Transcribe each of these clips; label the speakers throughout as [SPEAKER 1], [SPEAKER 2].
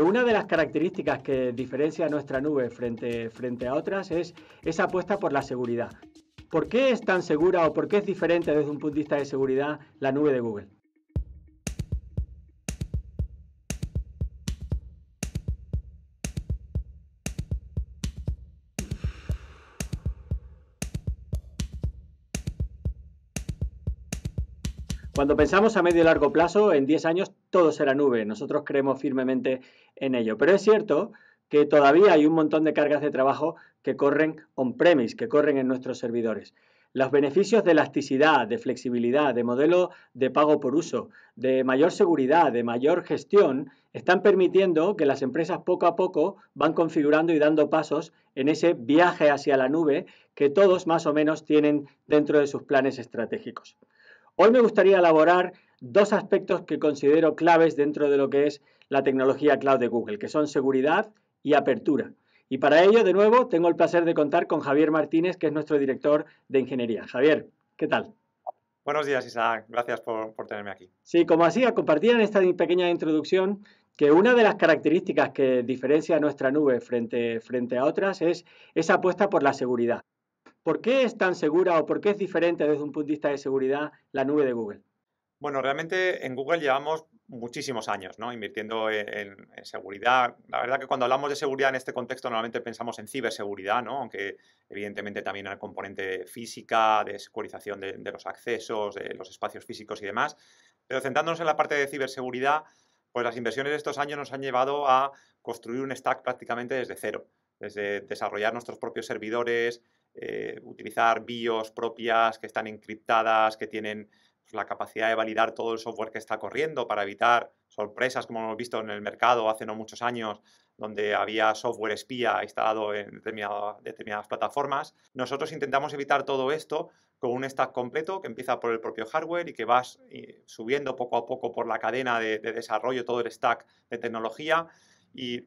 [SPEAKER 1] una de las características que diferencia nuestra nube frente, frente a otras es esa apuesta por la seguridad. ¿Por qué es tan segura o por qué es diferente desde un punto de vista de seguridad la nube de Google? Cuando pensamos a medio y largo plazo, en 10 años todo será nube. Nosotros creemos firmemente en ello. Pero es cierto que todavía hay un montón de cargas de trabajo que corren on-premise, que corren en nuestros servidores. Los beneficios de elasticidad, de flexibilidad, de modelo de pago por uso, de mayor seguridad, de mayor gestión, están permitiendo que las empresas poco a poco van configurando y dando pasos en ese viaje hacia la nube que todos más o menos tienen dentro de sus planes estratégicos. Hoy me gustaría elaborar dos aspectos que considero claves dentro de lo que es la tecnología cloud de Google, que son seguridad y apertura. Y para ello, de nuevo, tengo el placer de contar con Javier Martínez, que es nuestro director de ingeniería. Javier, ¿qué tal?
[SPEAKER 2] Buenos días, Isaac. Gracias por, tenerme aquí.
[SPEAKER 1] Sí, como hacía, compartir en esta pequeña introducción que una de las características que diferencia nuestra nube frente a otras es esa apuesta por la seguridad. ¿Por qué es tan segura o por qué es diferente desde un punto de vista de seguridad la nube de Google?
[SPEAKER 2] Bueno, realmente en Google llevamos muchísimos años ¿no? invirtiendo en, seguridad. La verdad que cuando hablamos de seguridad en este contexto normalmente pensamos en ciberseguridad, ¿no? aunque evidentemente también hay componente física, de securización de, de los accesos, de los espacios físicos y demás. Pero centrándonos en la parte de ciberseguridad, pues las inversiones de estos años nos han llevado a construir un stack prácticamente desde cero, desde desarrollar nuestros propios servidores, eh, utilizar BIOS propias que están encriptadas, que tienen pues, la capacidad de validar todo el software que está corriendo para evitar sorpresas como hemos visto en el mercado hace no muchos años, donde había software espía instalado en determinadas plataformas. Nosotros intentamos evitar todo esto con un stack completo que empieza por el propio hardware y que vas eh, subiendo poco a poco por la cadena de, de desarrollo todo el stack de tecnología y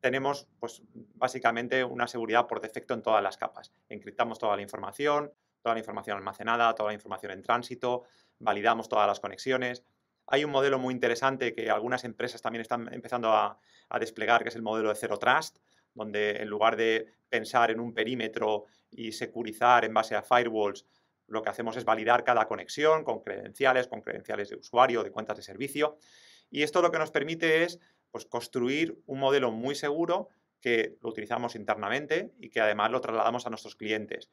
[SPEAKER 2] tenemos pues, básicamente una seguridad por defecto en todas las capas. Encriptamos toda la información, toda la información almacenada, toda la información en tránsito, validamos todas las conexiones. Hay un modelo muy interesante que algunas empresas también están empezando a, a desplegar, que es el modelo de Zero Trust, donde en lugar de pensar en un perímetro y securizar en base a firewalls, lo que hacemos es validar cada conexión con credenciales, con credenciales de usuario, de cuentas de servicio. Y esto lo que nos permite es pues, construir un modelo muy seguro que lo utilizamos internamente y que además lo trasladamos a nuestros clientes.